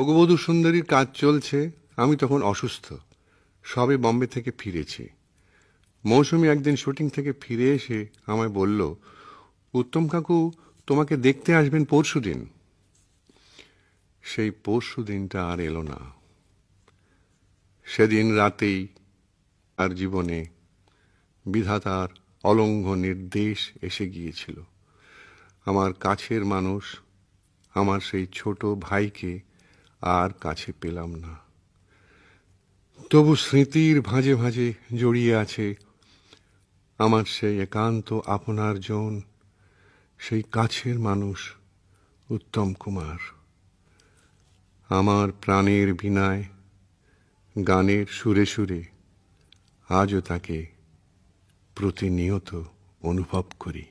অগবধূ সুন্দরীর কাজ চলছে আমি তখন অসুস্থ সবে বম্বে থেকে ফিরেছি মৌসুমি একদিন শুটিং থেকে ফিরে এসে আমায় বলল উত্তম কাকু তোমাকে দেখতে আসবেন পরশু দিন সেই পরশু দিনটা আর এলো না সেদিন রাতেই আর জীবনে বিধাতার অলঙ্ঘ নির্দেশ এসে গিয়েছিল আমার কাছের মানুষ আমার সেই ছোট ভাইকে আর কাছে পেলাম না তবু স্মৃতির ভাঁজে ভাঁজে জড়িয়ে আছে আমার সেই একান্ত আপনার জন সেই কাছের মানুষ উত্তম কুমার আমার প্রাণের বিনায় গানের সুরে সুরে আজও তাকে প্রতিনিয়ত অনুভব করি